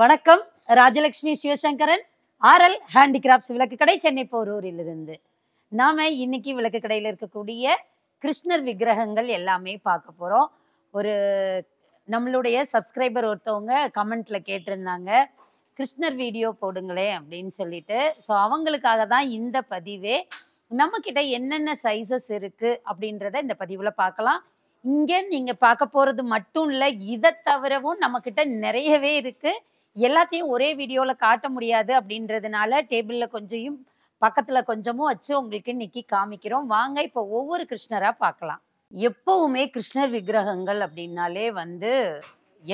வணக்கம் Rajalakshmi Sivasankaran RL handicrafts விளக்கு கடை சென்னை போரூரிலிருந்து நாம் இன்னைக்கு விளக்கு கடையில் இருக்கக்கூடிய கிருஷ்ணர் விக்கிரகங்கள் எல்லாமே பார்க்க போகிறோம் ஒரு நம்மளுடைய சப்ஸ்கிரைபர் ஒருத்தவங்க கமெண்ட்ல கேட்டிருந்தாங்க கிருஷ்ணர் வீடியோ போடுங்களேன் அப்படின்னு சொல்லிட்டு ஸோ அவங்களுக்காக தான் இந்த பதிவே நம்மக்கிட்ட என்னென்ன சைஸஸ் இருக்குது அப்படின்றத இந்த பதிவில் பார்க்கலாம் இங்கே நீங்கள் பார்க்க போகிறது மட்டும் இல்லை இதை தவிரவும் நம்மக்கிட்ட நிறையவே இருக்குது எல்லாத்தையும் ஒரே வீடியோவில் காட்ட முடியாது அப்படின்றதுனால டேபிளில் கொஞ்சம் பக்கத்தில் கொஞ்சமும் வச்சு உங்களுக்கு இன்னைக்கு காமிக்கிறோம் வாங்க இப்போ ஒவ்வொரு கிருஷ்ணராக பார்க்கலாம் எப்பவுமே கிருஷ்ணர் விக்கிரகங்கள் அப்படின்னாலே வந்து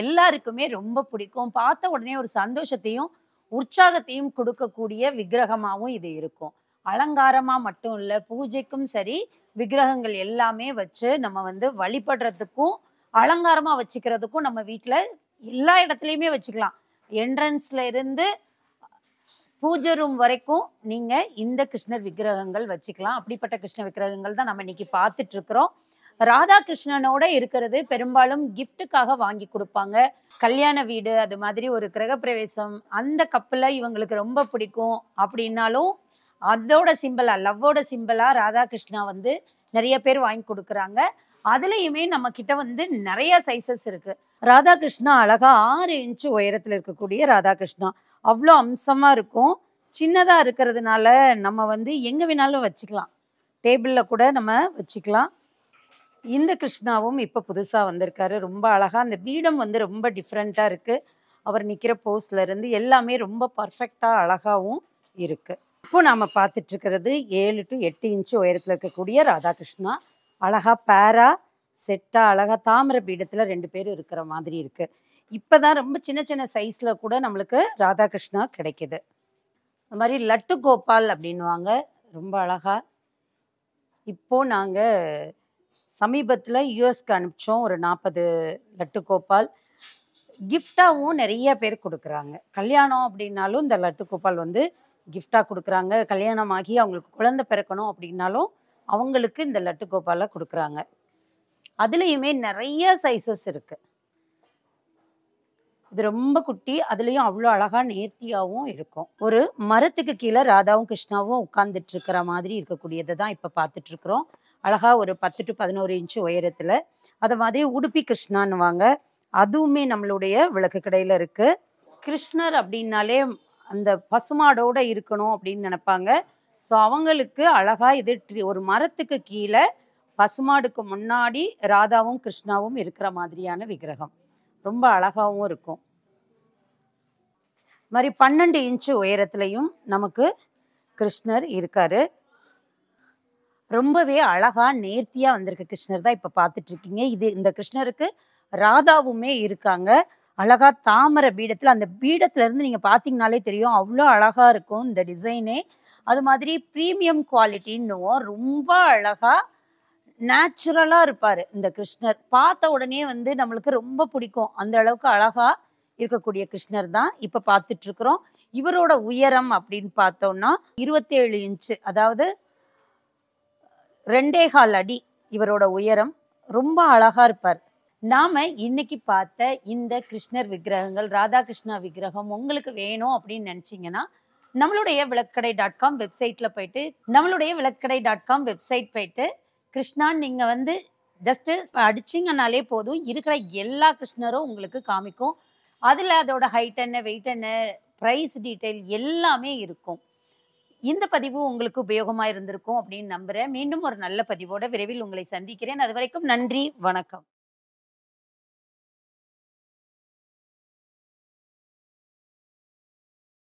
எல்லாருக்குமே ரொம்ப பிடிக்கும் பார்த்த உடனே ஒரு சந்தோஷத்தையும் உற்சாகத்தையும் கொடுக்கக்கூடிய விக்கிரகமாகவும் இது இருக்கும் அலங்காரமாக மட்டும் இல்லை பூஜைக்கும் சரி விக்கிரகங்கள் எல்லாமே வச்சு நம்ம வந்து வழிபடுறதுக்கும் அலங்காரமாக வச்சுக்கிறதுக்கும் நம்ம வீட்டில் எல்லா இடத்துலையுமே வச்சுக்கலாம் என்ட்ரன்ஸ்ல இருந்து பூஜை ரூம் வரைக்கும் நீங்க இந்த கிருஷ்ணர் விக்கிரகங்கள் வச்சுக்கலாம் அப்படிப்பட்ட கிருஷ்ண விக்கிரகங்கள் தான் நம்ம இன்னைக்கு பார்த்துட்டு இருக்கிறோம் ராதாகிருஷ்ணனோட இருக்கிறது பெரும்பாலும் கிஃப்ட்டுக்காக வாங்கி கொடுப்பாங்க கல்யாண வீடு அது மாதிரி ஒரு கிரகப்பிரவேசம் அந்த கப்பில் இவங்களுக்கு ரொம்ப பிடிக்கும் அப்படின்னாலும் அதோட சிம்பிளா லவ்வோட சிம்பிளா ராதா கிருஷ்ணா வந்து நிறைய பேர் வாங்கி கொடுக்குறாங்க அதுலேயுமே நம்ம கிட்ட வந்து நிறைய சைஸஸ் இருக்குது ராதாகிருஷ்ணா அழகா ஆறு இன்ச்சு உயரத்தில் இருக்கக்கூடிய ராதாகிருஷ்ணா அவ்வளோ அம்சமாக இருக்கும் சின்னதாக இருக்கிறதுனால நம்ம வந்து எங்கே வேணாலும் வச்சுக்கலாம் டேபிளில் கூட நம்ம வச்சுக்கலாம் இந்த கிருஷ்ணாவும் இப்போ புதுசாக வந்திருக்காரு ரொம்ப அழகாக அந்த பீடம் வந்து ரொம்ப டிஃப்ரெண்ட்டாக இருக்குது அவர் நிற்கிற போஸ்லேருந்து எல்லாமே ரொம்ப பர்ஃபெக்டாக அழகாகவும் இருக்குது இப்போ நாம் பார்த்துட்ருக்கிறது ஏழு டு எட்டு இன்ச்சு உயரத்தில் இருக்கக்கூடிய ராதாகிருஷ்ணா அழகாக பேரா செட்டாக அழகாக தாமிர பீடத்தில் ரெண்டு பேரும் இருக்கிற மாதிரி இருக்குது இப்போ தான் ரொம்ப சின்ன சின்ன சைஸில் கூட நம்மளுக்கு ராதாகிருஷ்ணா கிடைக்கிது அது மாதிரி லட்டு கோபால் அப்படின்வாங்க ரொம்ப அழகாக இப்போது நாங்கள் சமீபத்தில் யூஎஸ்க்கு அனுப்பிச்சோம் ஒரு நாற்பது லட்டு கோபால் கிஃப்டாகவும் நிறைய பேர் கொடுக்குறாங்க கல்யாணம் அப்படின்னாலும் இந்த லட்டு கோபால் வந்து கிஃப்டாக கொடுக்குறாங்க கல்யாணம் ஆகி அவங்களுக்கு குழந்தை பிறக்கணும் அப்படின்னாலும் அவங்களுக்கு இந்த லட்டு கோபாலை கொடுக்குறாங்க அதுலேயுமே நிறைய சைஸஸ் இருக்குது இது ரொம்ப குட்டி அதுலேயும் அவ்வளோ அழகாக நேர்த்தியாகவும் இருக்கும் ஒரு மரத்துக்கு கீழே ராதாவும் கிருஷ்ணாவும் உட்கார்ந்துட்டு இருக்கிற மாதிரி இருக்கக்கூடியதை தான் இப்போ பார்த்துட்டு இருக்கிறோம் அழகாக ஒரு பத்து டு பதினோரு இன்ச்சு உயரத்தில் அதை மாதிரி உடுப்பி கிருஷ்ணான்னு வாங்க அதுவுமே நம்மளுடைய விளக்கு கடையில் இருக்குது கிருஷ்ணர் அப்படின்னாலே அந்த பசுமாடோட இருக்கணும் அப்படின்னு நினைப்பாங்க ஸோ அவங்களுக்கு அழகாக இது ஒரு மரத்துக்கு கீழே பசுமாடுக்கு முன்னாடி ராதாவும் கிருஷ்ணாவும் இருக்கிற மாதிரியான விக்கிரகம் ரொம்ப அழகாகவும் இருக்கும் மாதிரி பன்னெண்டு இன்ச்சு உயரத்துலையும் நமக்கு கிருஷ்ணர் இருக்காரு ரொம்பவே அழகாக நேர்த்தியாக வந்திருக்கு கிருஷ்ணர் தான் இப்போ பார்த்துட்ருக்கீங்க இது இந்த கிருஷ்ணருக்கு ராதாவுமே இருக்காங்க அழகாக தாமரை பீடத்தில் அந்த பீடத்துலேருந்து நீங்கள் பார்த்தீங்கனாலே தெரியும் அவ்வளோ அழகாக இருக்கும் இந்த டிசைனே அது மாதிரி ப்ரீமியம் குவாலிட்டின்னுவோம் ரொம்ப அழகாக நேச்சுரலாக இருப்பார் இந்த கிருஷ்ணர் பார்த்த உடனே வந்து நம்மளுக்கு ரொம்ப பிடிக்கும் அந்த அளவுக்கு அழகாக இருக்கக்கூடிய கிருஷ்ணர் தான் இப்போ பார்த்துட்ருக்குறோம் இவரோட உயரம் அப்படின்னு பார்த்தோம்னா இருபத்தேழு இன்ச்சு அதாவது ரெண்டே கால் அடி இவரோட உயரம் ரொம்ப அழகாக இருப்பார் நாம் இன்னைக்கு பார்த்த இந்த கிருஷ்ணர் விக்கிரகங்கள் ராதாகிருஷ்ணா விக்கிரகம் உங்களுக்கு வேணும் அப்படின்னு நினச்சிங்கன்னா நம்மளுடைய விளக்கடை டாட் காம் வெப்சைட்டில் போயிட்டு நம்மளுடைய விளக்கடை டாட் காம் வெப்சைட் போயிட்டு கிருஷ்ணான்னு நீங்கள் வந்து ஜஸ்ட்டு அடிச்சிங்கனாலே போதும் இருக்கிற எல்லா கிருஷ்ணரும் உங்களுக்கு காமிக்கும் அதில் அதோட ஹைட் என்ன வெயிட் என்ன ப்ரைஸ் டீட்டெயில் எல்லாமே இருக்கும் இந்த பதிவு உங்களுக்கு உபயோகமாக இருந்திருக்கும் அப்படின்னு நம்புகிறேன் மீண்டும் ஒரு நல்ல பதிவோட விரைவில் உங்களை சந்திக்கிறேன் அது வரைக்கும் நன்றி வணக்கம்